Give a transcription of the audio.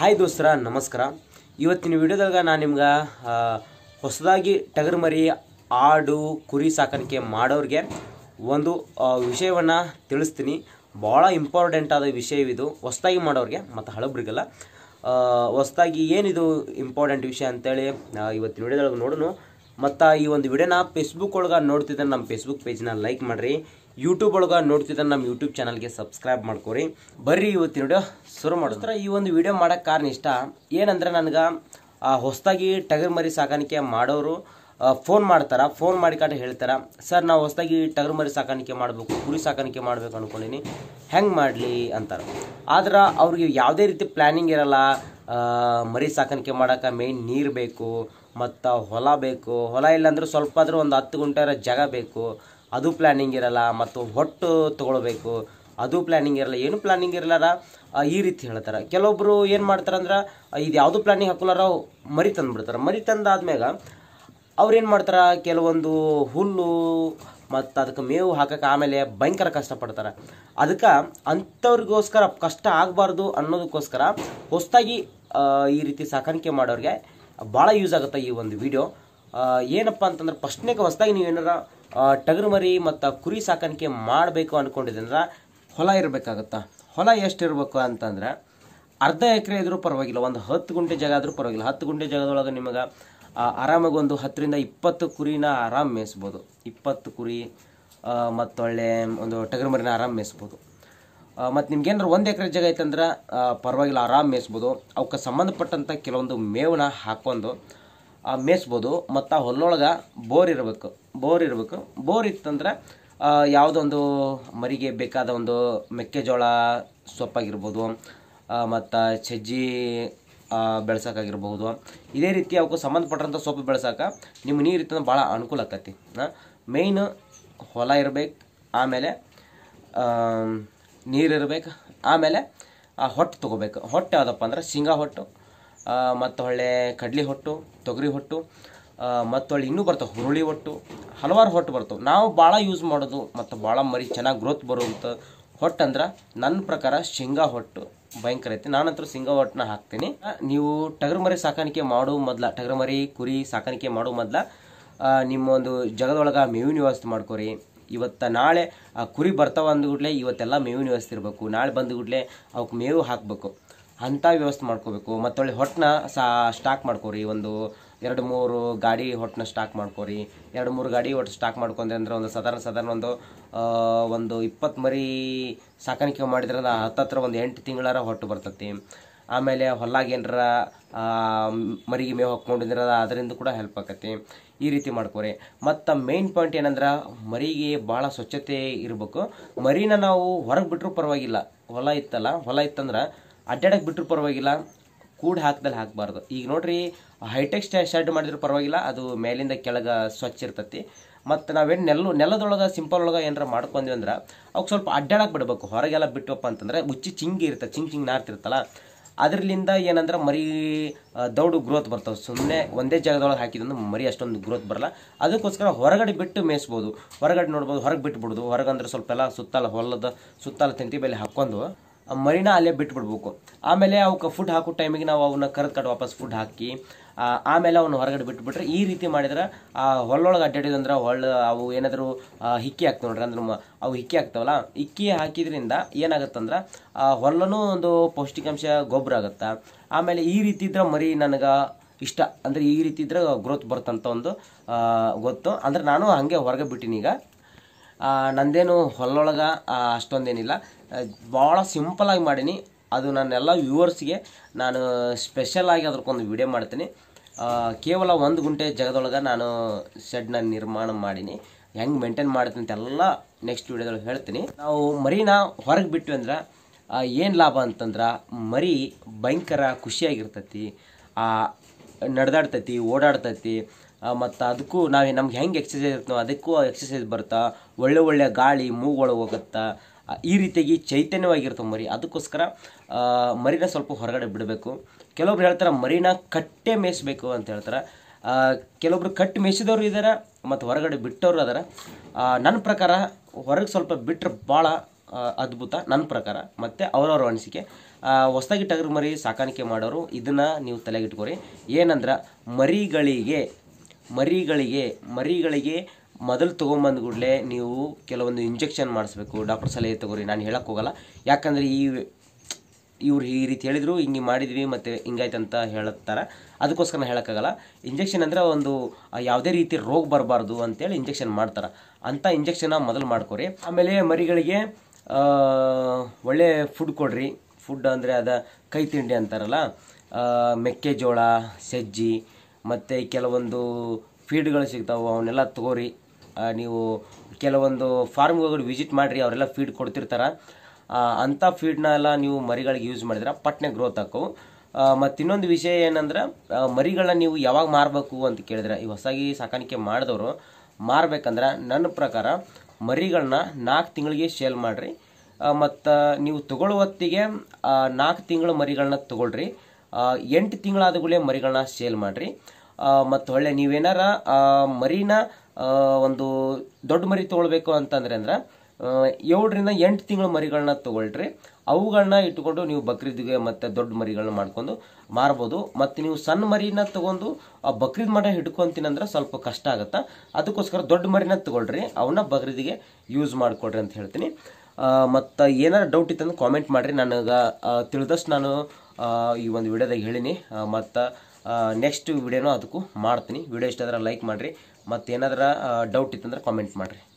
hi ದೋಸ್ತರ ನಮಸ್ಕಾರ ಇವತ್ತಿನ ವಿಡಿಯೋದಾಗ ನಾನು ನಿಮ್ಗೆ ಹೊಸದಾಗಿ ಟಗರ್ ಮರಿ ಆಡು ಕುರಿ ಸಾಕಾಣಿಕೆ ಮಾಡೋರಿಗೆ ಒಂದು ವಿಷಯವನ್ನು ತಿಳಿಸ್ತೀನಿ ಭಾಳ ಇಂಪಾರ್ಟೆಂಟ್ ಆದ ವಿಷಯವಿದು ಹೊಸದಾಗಿ ಮಾಡೋರಿಗೆ ಮತ್ತು ಹಳಬ್ರಿಗೆಲ್ಲ ಹೊಸದಾಗಿ ಏನಿದು ಇಂಪಾರ್ಟೆಂಟ್ ವಿಷಯ ಅಂತೇಳಿ ಇವತ್ತಿನ ವಿಡಿಯೋದೊಳಗೆ ನೋಡೋಣ ಮತ್ತು ಈ ಒಂದು ವಿಡಿಯೋನ ಫೇಸ್ಬುಕ್ ಒಳಗೆ ನೋಡ್ತಿದ್ದರೆ ನಮ್ಮ ಫೇಸ್ಬುಕ್ ಪೇಜ್ನ ಲೈಕ್ ಮಾಡಿರಿ ಯೂಟ್ಯೂಬ್ ಒಳಗೆ ನೋಡ್ತಿದ್ದ ನಮ್ಮ ಯೂಟ್ಯೂಬ್ ಚಾನಲ್ಗೆ ಸಬ್ಸ್ಕ್ರೈಬ್ ಮಾಡ್ಕೊರಿ ಬರ್ರಿ ಇವತ್ತಿನ ವಿಡಿಯೋ ಶುರು ಮಾಡಿಸ್ತಾರೆ ಈ ಒಂದು ವಿಡಿಯೋ ಮಾಡೋಕ್ಕೆ ಕಾರಣ ಇಷ್ಟ ಏನಂದ್ರೆ ನನಗೆ ಹೊಸದಾಗಿ ಟಗರ್ ಮರಿ ಸಾಕಾಣಿಕೆ ಮಾಡೋರು ಫೋನ್ ಮಾಡ್ತಾರೆ ಫೋನ್ ಮಾಡಿ ಹೇಳ್ತಾರೆ ಸರ್ ನಾವು ಹೊಸದಾಗಿ ಟಗರ್ ಮರಿ ಸಾಕಾಣಿಕೆ ಮಾಡಬೇಕು ಕುರಿ ಸಾಕಾಣಿಕೆ ಮಾಡಬೇಕು ಅಂದ್ಕೊಂಡೀನಿ ಹೆಂಗೆ ಮಾಡಲಿ ಅಂತಾರೆ ಆದ್ರೆ ಅವ್ರಿಗೆ ಯಾವುದೇ ರೀತಿ ಪ್ಲ್ಯಾನಿಂಗ್ ಇರಲ್ಲ ಮರಿ ಸಾಕಾಣಿಕೆ ಮಾಡೋಕೆ ಮೇಯ್ನ್ ನೀರು ಬೇಕು ಮತ್ತು ಹೊಲ ಬೇಕು ಹೊಲ ಇಲ್ಲಾಂದ್ರೆ ಸ್ವಲ್ಪ ಆದರೂ ಒಂದು ಹತ್ತು ಗುಂಟೆರ ಜಾಗ ಬೇಕು ಅದು ಪ್ಲ್ಯಾನಿಂಗ್ ಇರಲ್ಲ ಮತ್ತು ಹೊಟ್ಟು ತೊಗೊಳ್ಬೇಕು ಅದು ಪ್ಲ್ಯಾನಿಂಗ್ ಇರಲ್ಲ ಏನು ಪ್ಲಾನಿಂಗ್ ಇರಲಾರ ಈ ರೀತಿ ಹೇಳ್ತಾರೆ ಕೆಲವೊಬ್ಬರು ಏನು ಮಾಡ್ತಾರಂದ್ರೆ ಇದು ಯಾವುದು ಪ್ಲ್ಯಾನಿಂಗ್ ಅವು ಮರಿ ತಂದುಬಿಡ್ತಾರೆ ಮರಿ ತಂದಾದ್ಮ್ಯಾಗ ಅವ್ರೇನು ಮಾಡ್ತಾರೆ ಕೆಲವೊಂದು ಹುಲ್ಲು ಮತ್ತು ಅದಕ್ಕೆ ಮೇವು ಹಾಕೋಕೆ ಆಮೇಲೆ ಭಯಂಕರ ಕಷ್ಟಪಡ್ತಾರೆ ಅದಕ್ಕೆ ಅಂಥವ್ರಿಗೋಸ್ಕರ ಕಷ್ಟ ಆಗಬಾರ್ದು ಅನ್ನೋದಕ್ಕೋಸ್ಕರ ಹೊಸದಾಗಿ ಈ ರೀತಿ ಸಾಕಾಣಿಕೆ ಮಾಡೋರಿಗೆ ಭಾಳ ಯೂಸ್ ಆಗುತ್ತೆ ಈ ಒಂದು ವಿಡಿಯೋ ಏನಪ್ಪ ಅಂತಂದ್ರೆ ಫಸ್ಟ್ನೇಗೆ ಹೊಸ್ದಾಗಿ ನೀವು ಏನಾರ ಟಗರುಮರಿ ಮತ್ತು ಕುರಿ ಸಾಕಾಣಿಕೆ ಮಾಡಬೇಕು ಅಂದ್ಕೊಂಡಿದ್ರೆ ಹೊಲ ಇರಬೇಕಾಗತ್ತೆ ಹೊಲ ಎಷ್ಟಿರಬೇಕು ಅಂತಂದ್ರೆ ಅರ್ಧ ಎಕರೆ ಇದ್ರೂ ಪರವಾಗಿಲ್ಲ ಒಂದು ಹತ್ತು ಗುಂಟೆ ಜಾಗ ಆದರೂ ಪರವಾಗಿಲ್ಲ ಹತ್ತು ಗುಂಟೆ ಜಾಗದೊಳಗೆ ನಿಮಗೆ ಆರಾಮಾಗಿ ಒಂದು ಹತ್ತರಿಂದ ಇಪ್ಪತ್ತು ಕುರಿನ ಆರಾಮ್ ಮೇಯಿಸ್ಬೋದು ಇಪ್ಪತ್ತು ಕುರಿ ಮತ್ತೊಳ್ಳೆ ಒಂದು ಟಗರುಮರಿನ ಮರಿನ ಆರಾಮ್ ಮೇಯಿಸ್ಬೋದು ಮತ್ತು ನಿಮ್ಗೆ ಏನಾರು ಒಂದು ಎಕರೆ ಜಾಗ ಐತಂದ್ರೆ ಪರವಾಗಿಲ್ಲ ಆರಾಮ್ ಮೇಯಿಸ್ಬೋದು ಅವಕ್ಕೆ ಸಂಬಂಧಪಟ್ಟಂಥ ಕೆಲವೊಂದು ಮೇವನ್ನ ಹಾಕ್ಕೊಂಡು ಆ ಮೇಯಿಸ್ಬೋದು ಮತ್ತು ಆ ಹೊಲೊಳಗೆ ಬೋರ್ ಇರಬೇಕು ಬೋರ್ ಇರಬೇಕು ಬೋರ್ ಇತ್ತಂದ್ರೆ ಯಾವುದೊಂದು ಮರಿಗೆ ಬೇಕಾದ ಒಂದು ಮೆಕ್ಕೆಜೋಳ ಸೊಪ್ಪಾಗಿರ್ಬೋದು ಮತ್ತು ಸಜ್ಜಿ ಬೆಳ್ಸೋಕ್ಕಾಗಿರ್ಬೋದು ಇದೇ ರೀತಿ ಅವಕ್ಕೂ ಸಂಬಂಧಪಟ್ಟಂಥ ಸೊಪ್ಪು ಬೆಳ್ಸೋಕೆ ನಿಮ್ಮ ನೀರು ಇತ್ತಂದ್ರೆ ಭಾಳ ಅನುಕೂಲ ಆಕತಿ ಮೇಯ್ನ್ ಹೊಲ ಇರ್ಬೇಕು ಆಮೇಲೆ ನೀರು ಇರ್ಬೇಕು ಆಮೇಲೆ ಆ ಹೊಟ್ಟೆ ತೊಗೋಬೇಕು ಹೊಟ್ಟೆ ಯಾವುದಪ್ಪ ಅಂದ್ರೆ ಶೇಂಗಾ ಹೊಟ್ಟು ಮತ್ತು ಹೊಳ್ಳೆ ಕಡ್ಲಿ ಹೊಟ್ಟು ತೊಗರಿ ಹೊಟ್ಟು ಮತ್ತು ಹೊಳ್ಳಿ ಇನ್ನೂ ಬರ್ತವೆ ಹುರುಳಿ ಹೊಟ್ಟು ಹಲವಾರು ಹೊಟ್ಟು ಬರ್ತವೆ ನಾವು ಭಾಳ ಯೂಸ್ ಮಾಡೋದು ಮತ್ತು ಭಾಳ ಮರಿ ಚೆನ್ನಾಗಿ ಗ್ರೋತ್ ಬರುವಂಥ ಹೊಟ್ಟು ಅಂದ್ರೆ ನನ್ನ ಪ್ರಕಾರ ಶೇಂಗಾ ಹೊಟ್ಟು ಭಯಂಕರ ಐತೆ ನಾನಂತರ ಶೇಂಗಾ ಹೊಟ್ಟನ್ನ ಹಾಕ್ತೀನಿ ನೀವು ಟಗರು ಮರಿ ಸಾಕಾಣಿಕೆ ಮಾಡೋ ಮೊದ್ಲ ಟಗರು ಮರಿ ಕುರಿ ಸಾಕಾಣಿಕೆ ಮಾಡೋ ಮೊದ್ಲ ನಿಮ್ಮ ಒಂದು ಜಗದೊಳಗೆ ಮೇವಿನ ವ್ಯವಸ್ಥೆ ಮಾಡ್ಕೊರಿ ಇವತ್ತು ನಾಳೆ ಆ ಕುರಿ ಬರ್ತಾವ ಅಂದ್ಗುಡ್ಲೆ ಇವತ್ತೆಲ್ಲ ಮೇವಿನ ವ್ಯವಸ್ಥೆ ಇರಬೇಕು ನಾಳೆ ಬಂದ್ಗೂಡ್ಲೆ ಅವಕ್ಕೆ ಮೇವು ಹಾಕಬೇಕು ಅಂಥ ವ್ಯವಸ್ಥೆ ಮಾಡ್ಕೋಬೇಕು ಮತ್ತೊಳ್ಳಿ ಹೊಟ್ಟನ ಸಾ ಸ್ಟಾಕ್ ಮಾಡ್ಕೋರಿ ಒಂದು ಎರಡು ಮೂರು ಗಾಡಿ ಹೊಟ್ಟನ ಸ್ಟಾಕ್ ಮಾಡ್ಕೋರಿ ಎರಡು ಮೂರು ಗಾಡಿ ಹೊಟ್ಟು ಸ್ಟಾಕ್ ಮಾಡ್ಕೊಂಡ್ರೆ ಅಂದ್ರೆ ಒಂದು ಸಾಧಾರಣ ಸಾಧಾರಣ ಒಂದು ಒಂದು ಇಪ್ಪತ್ತು ಮರಿ ಸಾಕಾಣಿಕೆ ಮಾಡಿದ್ರೆ ಅಂದ್ರೆ ಹತ್ತತ್ರ ಒಂದು ಎಂಟು ತಿಂಗಳಾರ ಹೊಟ್ಟು ಬರ್ತೈತಿ ಆಮೇಲೆ ಹೊಲಾಗ ಏನರ ಮರಿಗೆ ಮೇವು ಹಾಕ್ಕೊಂಡಿದ್ರೆ ಅದರಿಂದ ಕೂಡ ಹೆಲ್ಪ್ ಆಕತಿ ಈ ರೀತಿ ಮಾಡ್ಕೋರಿ ಮತ್ತು ಮೇನ್ ಪಾಯಿಂಟ್ ಏನಂದ್ರೆ ಮರಿಗೆ ಭಾಳ ಸ್ವಚ್ಛತೆ ಇರಬೇಕು ಮರಿನ ನಾವು ಹೊರಗೆ ಬಿಟ್ಟರೂ ಪರವಾಗಿಲ್ಲ ಹೊಲ ಇತ್ತಲ್ಲ ಹೊಲ ಇತ್ತಂದ್ರೆ ಅಡ್ಡಾಡಕ್ಕೆ ಬಿಟ್ಟರು ಪರವಾಗಿಲ್ಲ ಕೂಡ ಹಾಕ್ದಲ್ಲಿ ಹಾಕಬಾರ್ದು ಈಗ ನೋಡ್ರಿ ಹೈಟೆಕ್ ಶರ್ಟ್ ಮಾಡಿದ್ರು ಪರವಾಗಿಲ್ಲ ಅದು ಮೇಲಿಂದ ಕೆಳಗೆ ಸ್ವಚ್ಛ ಇರ್ತತಿ ಮತ್ತು ನಾವೇನು ನೆಲ್ಲು ನೆಲದೊಳಗೆ ಸಿಂಪಲ್ ಒಳಗೆ ಏನಾರ ಮಾಡ್ಕೊಂಡ್ವಿ ಅಂದ್ರೆ ಅವ್ಕೆ ಸ್ವಲ್ಪ ಅಡ್ಡಾಡಕ್ಕೆ ಬಿಡಬೇಕು ಹೊರಗೆಲ್ಲ ಬಿಟ್ಟವಪ್ಪ ಅಂತಂದರೆ ಉಚ್ಚಿ ಚಿಂಗಿ ಇರ್ತದೆ ಚಿಂಗ್ ಚಿಂಗ್ ನಾರ್ತಿರ್ತಲ್ಲ ಅದರಿಂದ ಏನಂದ್ರೆ ಮರಿ ದೌಡು ಗ್ರೋತ್ ಬರ್ತವೆ ಸುಮ್ಮನೆ ಒಂದೇ ಜಾಗದೊಳಗೆ ಹಾಕಿದ್ರೆ ಮರಿ ಅಷ್ಟೊಂದು ಗ್ರೋತ್ ಬರಲ್ಲ ಅದಕ್ಕೋಸ್ಕರ ಹೊರಗಡೆ ಬಿಟ್ಟು ಮೇಯಿಸ್ಬೋದು ಹೊರಗಡೆ ನೋಡ್ಬೋದು ಹೊರಗೆ ಬಿಟ್ಬಿಡ್ದು ಹೊರಗಂದ್ರೆ ಸ್ವಲ್ಪ ಎಲ್ಲ ಸುತ್ತಲ ಹೊಲದ ಸುತ್ತಲ ತಿಂತಿ ಬೆಲೆ ಹಾಕ್ಕೊಂಡು ಮರಿನ ಅಲ್ಲೇ ಬಿಟ್ಬಿಡ್ಬೇಕು ಆಮೇಲೆ ಅವಕ್ಕೆ ಫುಡ್ ಹಾಕೋ ಟೈಮಿಗೆ ನಾವು ಅವನ್ನ ಕರೆದು ವಾಪಸ್ ಫುಡ್ ಹಾಕಿ ಆಮೇಲೆ ಅವನು ಹೊರಗಡೆ ಬಿಟ್ಬಿಟ್ರೆ ಈ ರೀತಿ ಮಾಡಿದ್ರೆ ಆ ಹೊಲೊಳಗೆ ಅಡ್ಡಾಡಿದಂದ್ರೆ ಹೊಳ್ಳ ಅವು ಏನಾದರೂ ಹಿಕ್ಕಿ ಹಾಕ್ತವೆ ನೋಡ್ರಿ ಅಂದ್ರೆ ಅವು ಹಿಕ್ಕಿ ಹಾಕ್ತವಲ್ಲ ಹಿಕ್ಕಿ ಹಾಕಿದ್ರಿಂದ ಏನಾಗುತ್ತಂದ್ರೆ ಆ ಹೊಲ್ಲೂ ಒಂದು ಪೌಷ್ಟಿಕಾಂಶ ಗೊಬ್ಬರ ಆಗುತ್ತೆ ಆಮೇಲೆ ಈ ರೀತಿ ಇದ್ರೆ ಮರಿ ನನಗೆ ಇಷ್ಟ ಅಂದರೆ ಈ ರೀತಿ ಇದ್ರೆ ಗ್ರೋತ್ ಅಂತ ಒಂದು ಗೊತ್ತು ಅಂದರೆ ನಾನು ಹಾಗೆ ಹೊರಗೆ ಈಗ ನಂದೇನು ಹೊಲೊಳಗೆ ಅಷ್ಟೊಂದೇನಿಲ್ಲ ಭಾಳ ಸಿಂಪಲಾಗಿ ಮಾಡೀನಿ ಅದು ನನ್ನೆಲ್ಲ ವ್ಯೂವರ್ಸ್ಗೆ ನಾನು ಸ್ಪೆಷಲಾಗಿ ಅದಕ್ಕೊಂದು ವಿಡಿಯೋ ಮಾಡ್ತೀನಿ ಕೇವಲ ಒಂದು ಗುಂಟೆ ಜಾಗದೊಳಗೆ ನಾನು ಶೆಡ್ನ ನಿರ್ಮಾಣ ಮಾಡೀನಿ ಹೆಂಗೆ ಮೇಂಟೈನ್ ಮಾಡ್ತೀನಿ ಅಂತೆಲ್ಲ ನೆಕ್ಸ್ಟ್ ವಿಡಿಯೋದೊಳಗೆ ಹೇಳ್ತೀನಿ ನಾವು ಮರಿನ ಹೊರಗೆ ಬಿಟ್ಟು ಅಂದ್ರೆ ಏನು ಲಾಭ ಅಂತಂದ್ರೆ ಮರಿ ಭಯಂಕರ ಖುಷಿಯಾಗಿರ್ತೈತಿ ನಡೆದಾಡ್ತೈತಿ ಓಡಾಡ್ತೈತಿ ಮತ್ತು ಅದಕ್ಕೂ ನಾವು ನಮ್ಗೆ ಹೆಂಗೆ ಎಕ್ಸಸೈಸ್ ಇರ್ತವೆ ಅದಕ್ಕೂ ಎಕ್ಸಸೈಸ್ ಬರುತ್ತೆ ಒಳ್ಳೆ ಒಳ್ಳೆಯ ಗಾಳಿ ಮೂಗೊಳಗೆ ಹೋಗುತ್ತಾ ಈ ರೀತಿಯಾಗಿ ಚೈತನ್ಯವಾಗಿರ್ತವೆ ಮರಿ ಅದಕ್ಕೋಸ್ಕರ ಮರಿನ ಸ್ವಲ್ಪ ಹೊರಗಡೆ ಬಿಡಬೇಕು ಕೆಲವೊಬ್ರು ಹೇಳ್ತಾರೆ ಮರಿನ ಕಟ್ಟೆ ಮೇಯಿಸ್ಬೇಕು ಅಂತ ಹೇಳ್ತಾರೆ ಕೆಲವೊಬ್ರು ಕಟ್ಟು ಮೇಯಿಸಿದವರು ಇದ್ದಾರೆ ಮತ್ತು ಹೊರಗಡೆ ಬಿಟ್ಟವರು ಅದಾರ ನನ್ನ ಪ್ರಕಾರ ಹೊರಗೆ ಸ್ವಲ್ಪ ಬಿಟ್ಟರೆ ಭಾಳ ಅದ್ಭುತ ನನ್ನ ಪ್ರಕಾರ ಮತ್ತು ಅವ್ರವ್ರ ಅನಿಸಿಕೆ ಹೊಸದಾಗಿ ಟಗರು ಮರಿ ಸಾಕಾಣಿಕೆ ಮಾಡೋರು ಇದನ್ನು ನೀವು ತಲೆಗಿಟ್ಕೊರಿ ಏನಂದ್ರೆ ಮರಿಗಳಿಗೆ ಮರಿಗಳಿಗೆ ಮರಿಗಳಿಗೆ ಮೊದಲು ತೊಗೊಂಬಂದ ಕೂಡಲೇ ನೀವು ಕೆಲವೊಂದು ಇಂಜೆಕ್ಷನ್ ಮಾಡಿಸ್ಬೇಕು ಡಾಕ್ಟರ್ ಸಲಹೆ ತಗೋರಿ ನಾನು ಹೇಳೋಕ್ಕೆ ಹೋಗಲ್ಲ ಯಾಕಂದರೆ ಈ ಇವ್ರು ಈ ರೀತಿ ಹೇಳಿದರು ಹಿಂಗೆ ಮಾಡಿದ್ವಿ ಮತ್ತು ಹಿಂಗಾಯ್ತು ಅಂತ ಹೇಳುತ್ತಾರೆ ಅದಕ್ಕೋಸ್ಕರ ಹೇಳೋಕ್ಕಾಗಲ್ಲ ಇಂಜೆಕ್ಷನ್ ಅಂದರೆ ಒಂದು ಯಾವುದೇ ರೀತಿ ರೋಗ ಬರಬಾರ್ದು ಅಂತೇಳಿ ಇಂಜೆಕ್ಷನ್ ಮಾಡ್ತಾರೆ ಅಂಥ ಇಂಜೆಕ್ಷನ್ನ ಮೊದಲು ಮಾಡ್ಕೊರಿ ಆಮೇಲೆ ಮರಿಗಳಿಗೆ ಒಳ್ಳೆ ಫುಡ್ ಕೊಡ್ರಿ ಫುಡ್ ಅಂದರೆ ಅದು ಕೈ ತಿಂಡಿ ಅಂತಾರಲ್ಲ ಮೆಕ್ಕೆಜೋಳ ಸಜ್ಜಿ ಮತ್ತು ಕೆಲವೊಂದು ಫೀಡ್ಗಳು ಸಿಗ್ತಾವೆ ಅವನ್ನೆಲ್ಲ ತಗೋರಿ ನೀವು ಕೆಲವೊಂದು ಫಾರ್ಮ್ಗೆ ಹೋಗಿ ವಿಸಿಟ್ ಮಾಡಿರಿ ಅವರೆಲ್ಲ ಫೀಡ್ ಕೊಡ್ತಿರ್ತಾರೆ ಅಂಥ ಫೀಡ್ನ ನೀವು ಮರಿಗಳಿಗೆ ಯೂಸ್ ಮಾಡಿದ್ರೆ ಪಟ್ನೆ ಗ್ರೋತ್ ಹಾಕು ಮತ್ತು ಇನ್ನೊಂದು ವಿಷಯ ಏನಂದ್ರೆ ಮರಿಗಳನ್ನ ನೀವು ಯಾವಾಗ ಮಾರಬೇಕು ಅಂತ ಕೇಳಿದ್ರೆ ಈ ಹೊಸಾಗಿ ಸಾಕಾಣಿಕೆ ಮಾಡಿದವರು ಮಾರಬೇಕಂದ್ರೆ ನನ್ನ ಪ್ರಕಾರ ಮರಿಗಳನ್ನ ನಾಲ್ಕು ತಿಂಗಳಿಗೆ ಸೇಲ್ ಮಾಡಿರಿ ಮತ್ತು ನೀವು ತಗೊಳ್ಳೋ ಹೊತ್ತಿಗೆ ನಾಲ್ಕು ತಿಂಗಳು ಮರಿಗಳನ್ನ ತಗೊಳ್ರಿ ಎಂಟು ತಿಂಗಳಾದ ಗುಳೆ ಮರಿಗಳನ್ನ ಸೇಲ್ ಮಾಡಿರಿ ಮತ್ತು ಹೊಳ್ಳೆ ನೀವೇನಾರ ಮರಿನ ಒಂದು ದೊಡ್ಡ ಮರಿ ತೊಗೊಳ್ಬೇಕು ಅಂತಂದ್ರೆ ಅಂದ್ರೆ ಏಳರಿಂದ ಎಂಟು ತಿಂಗಳ ಮರಿಗಳನ್ನ ತೊಗೊಳ್ರಿ ಅವುಗಳನ್ನ ಇಟ್ಕೊಂಡು ನೀವು ಬಕ್ರೀದ್ಗೆ ಮತ್ತು ದೊಡ್ಡ ಮರಿಗಳನ್ನ ಮಾಡ್ಕೊಂಡು ಮಾರ್ಬೋದು ಮತ್ತು ನೀವು ಸಣ್ಣ ಮರಿನ ತೊಗೊಂಡು ಬಕ್ರೀದ್ ಮಾಡ ಹಿಡ್ಕೊತೀನಂದ್ರೆ ಸ್ವಲ್ಪ ಕಷ್ಟ ಆಗುತ್ತೆ ಅದಕ್ಕೋಸ್ಕರ ದೊಡ್ಡ ಮರಿನ ತೊಗೊಳ್ರಿ ಅವನ್ನ ಬಕ್ರೀದಿಗೆ ಯೂಸ್ ಮಾಡಿಕೊಡ್ರಿ ಅಂತ ಹೇಳ್ತೀನಿ ಮತ್ತು ಏನಾರು ಡೌಟ್ ಇತ್ತಂದ್ರೆ ಕಾಮೆಂಟ್ ಮಾಡಿರಿ ನನಗೆ ತಿಳಿದಷ್ಟು ನಾನು ಈ ಒಂದು ವಿಡಿಯೋದಾಗ ಹೇಳಿನಿ ಮತ್ತು ನೆಕ್ಸ್ಟ್ ವಿಡಿಯೋನೂ ಅದಕ್ಕೂ ಮಾಡ್ತೀನಿ ವಿಡಿಯೋ ಇಷ್ಟ ಆದ್ರೆ ಲೈಕ್ ಮಾಡಿರಿ ಮತ್ತೇನಾದ್ರೂ ಡೌಟ್ ಇತ್ತಂದ್ರೆ ಕಾಮೆಂಟ್ ಮಾಡಿರಿ